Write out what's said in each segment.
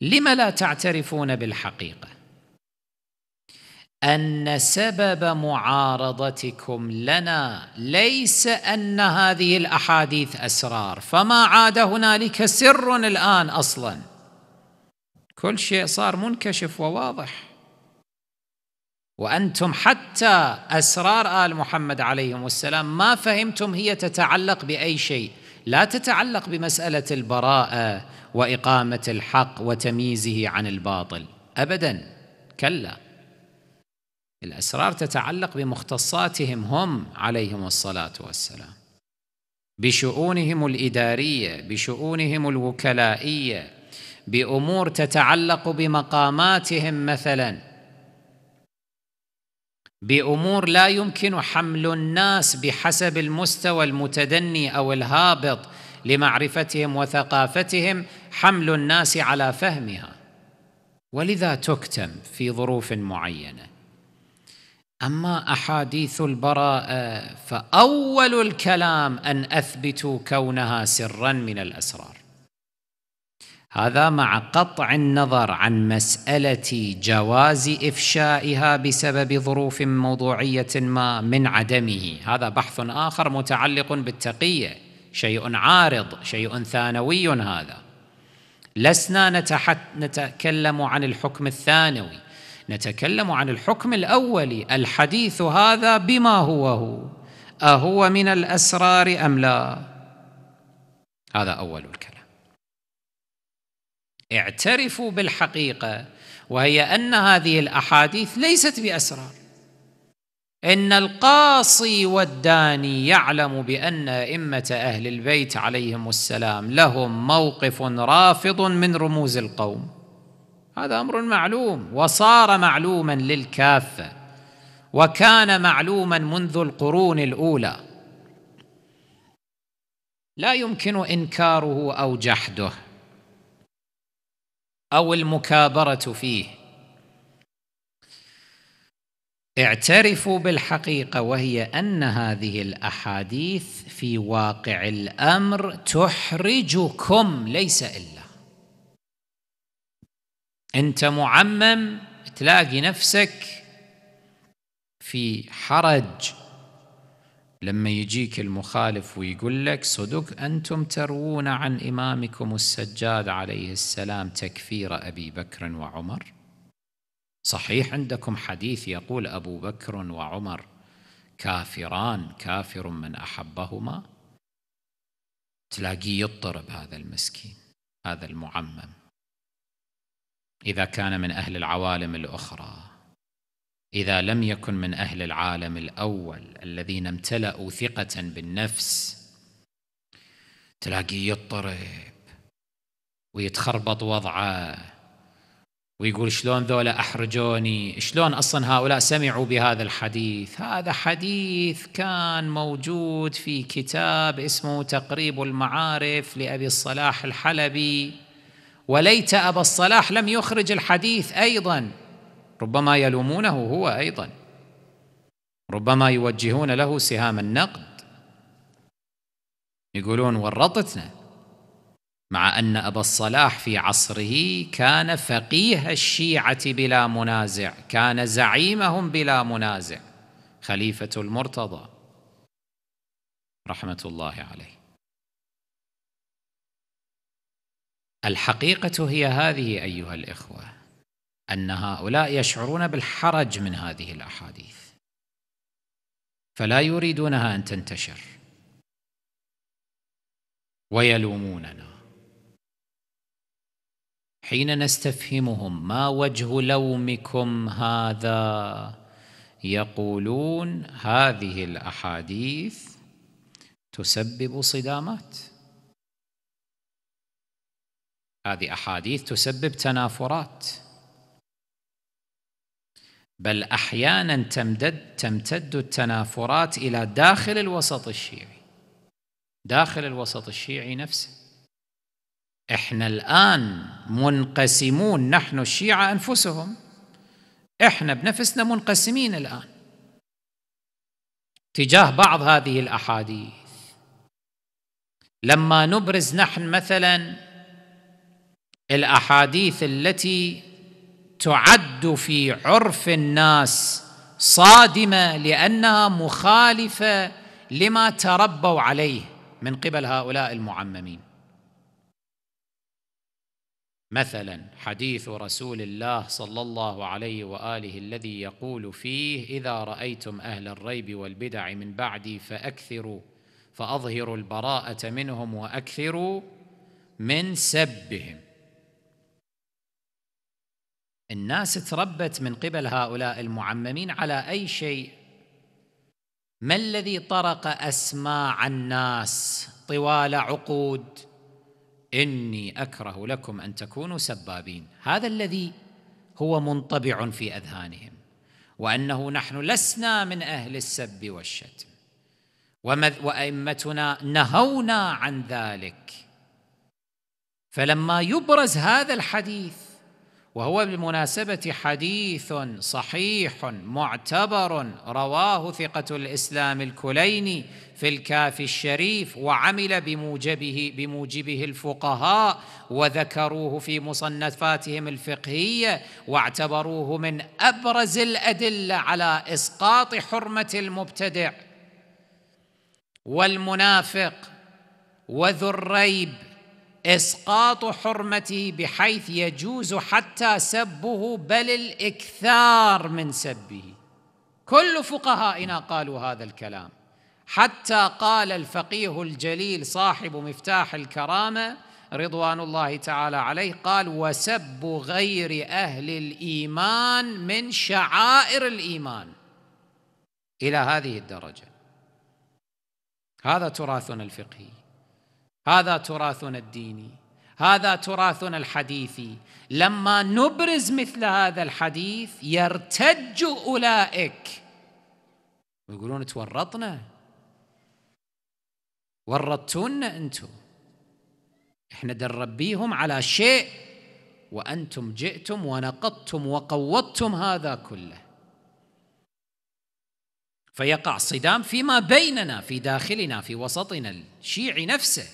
لم لا تعترفون بالحقيقه ان سبب معارضتكم لنا ليس ان هذه الاحاديث اسرار فما عاد هنالك سر الان اصلا كل شيء صار منكشف وواضح وانتم حتى اسرار ال محمد عليهم السلام ما فهمتم هي تتعلق باي شيء لا تتعلق بمساله البراءه واقامه الحق وتمييزه عن الباطل ابدا كلا الاسرار تتعلق بمختصاتهم هم عليهم الصلاه والسلام بشؤونهم الاداريه بشؤونهم الوكلائيه بامور تتعلق بمقاماتهم مثلا بامور لا يمكن حمل الناس بحسب المستوى المتدني او الهابط لمعرفتهم وثقافتهم حمل الناس على فهمها ولذا تكتم في ظروف معينه اما احاديث البراءه فاول الكلام ان اثبتوا كونها سرا من الاسرار هذا مع قطع النظر عن مسألة جواز إفشائها بسبب ظروف موضوعية ما من عدمه هذا بحث آخر متعلق بالتقية شيء عارض شيء ثانوي هذا لسنا نتحت نتكلم عن الحكم الثانوي نتكلم عن الحكم الأولي الحديث هذا بما هو هو أهو من الأسرار أم لا هذا أول الكلام اعترفوا بالحقيقه وهي ان هذه الاحاديث ليست باسرار ان القاصي والداني يعلم بان ائمه اهل البيت عليهم السلام لهم موقف رافض من رموز القوم هذا امر معلوم وصار معلوما للكافه وكان معلوما منذ القرون الاولى لا يمكن انكاره او جحده او المكابره فيه اعترفوا بالحقيقه وهي ان هذه الاحاديث في واقع الامر تحرجكم ليس الا انت معمم تلاقي نفسك في حرج لما يجيك المخالف ويقول لك صدق أنتم تروون عن إمامكم السجاد عليه السلام تكفير أبي بكر وعمر صحيح عندكم حديث يقول أبو بكر وعمر كافران كافر من أحبهما تلاقيه يضطرب هذا المسكين هذا المعمم إذا كان من أهل العوالم الأخرى اذا لم يكن من اهل العالم الاول الذين امتلأوا ثقه بالنفس تلاقيه يضطرب ويتخربط وضعه ويقول شلون ذولا احرجوني شلون اصلا هؤلاء سمعوا بهذا الحديث هذا حديث كان موجود في كتاب اسمه تقريب المعارف لابي الصلاح الحلبي وليت ابا الصلاح لم يخرج الحديث ايضا ربما يلومونه هو ايضا ربما يوجهون له سهام النقد يقولون ورطتنا مع ان ابا الصلاح في عصره كان فقيه الشيعه بلا منازع كان زعيمهم بلا منازع خليفه المرتضى رحمه الله عليه الحقيقه هي هذه ايها الاخوه أن هؤلاء يشعرون بالحرج من هذه الأحاديث فلا يريدونها أن تنتشر ويلوموننا حين نستفهمهم ما وجه لومكم هذا يقولون هذه الأحاديث تسبب صدامات هذه أحاديث تسبب تنافرات بل احيانا تمتد تمتد التنافرات الى داخل الوسط الشيعي داخل الوسط الشيعي نفسه احنا الان منقسمون نحن الشيعه انفسهم احنا بنفسنا منقسمين الان تجاه بعض هذه الاحاديث لما نبرز نحن مثلا الاحاديث التي تعد في عرف الناس صادمه لانها مخالفه لما تربوا عليه من قبل هؤلاء المعممين مثلا حديث رسول الله صلى الله عليه واله الذي يقول فيه اذا رايتم اهل الريب والبدع من بعدي فاكثروا فاظهروا البراءه منهم واكثروا من سبهم الناس تربت من قبل هؤلاء المعممين على أي شيء ما الذي طرق أسماع الناس طوال عقود إني أكره لكم أن تكونوا سبابين هذا الذي هو منطبع في أذهانهم وأنه نحن لسنا من أهل السب والشتم وأئمتنا نهونا عن ذلك فلما يبرز هذا الحديث وهو بالمناسبة حديث صحيح معتبر رواه ثقة الإسلام الكليني في الكافي الشريف وعمل بموجبه بموجبه الفقهاء وذكروه في مصنفاتهم الفقهية واعتبروه من أبرز الأدلة على إسقاط حرمة المبتدع والمنافق وذو الريب اسقاط حرمته بحيث يجوز حتى سبه بل الاكثار من سبه كل فقهائنا قالوا هذا الكلام حتى قال الفقيه الجليل صاحب مفتاح الكرامه رضوان الله تعالى عليه قال وسب غير اهل الايمان من شعائر الايمان الى هذه الدرجه هذا تراثنا الفقهي هذا تراثنا الديني هذا تراثنا الحديثي لما نبرز مثل هذا الحديث يرتج اولئك ويقولون تورطنا ورطتونا انتم احنا دربيهم على شيء وانتم جئتم ونقضتم وقوضتم هذا كله فيقع صدام فيما بيننا في داخلنا في وسطنا الشيعي نفسه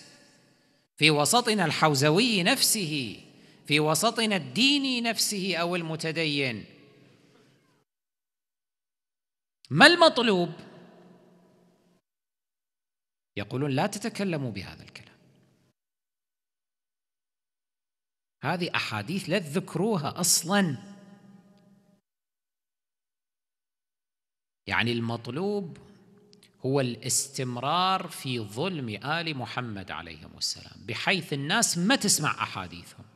في وسطنا الحوزوي نفسه في وسطنا الديني نفسه او المتدين ما المطلوب يقولون لا تتكلموا بهذا الكلام هذه احاديث لا تذكروها اصلا يعني المطلوب هو الاستمرار في ظلم ال محمد عليهم السلام بحيث الناس ما تسمع احاديثهم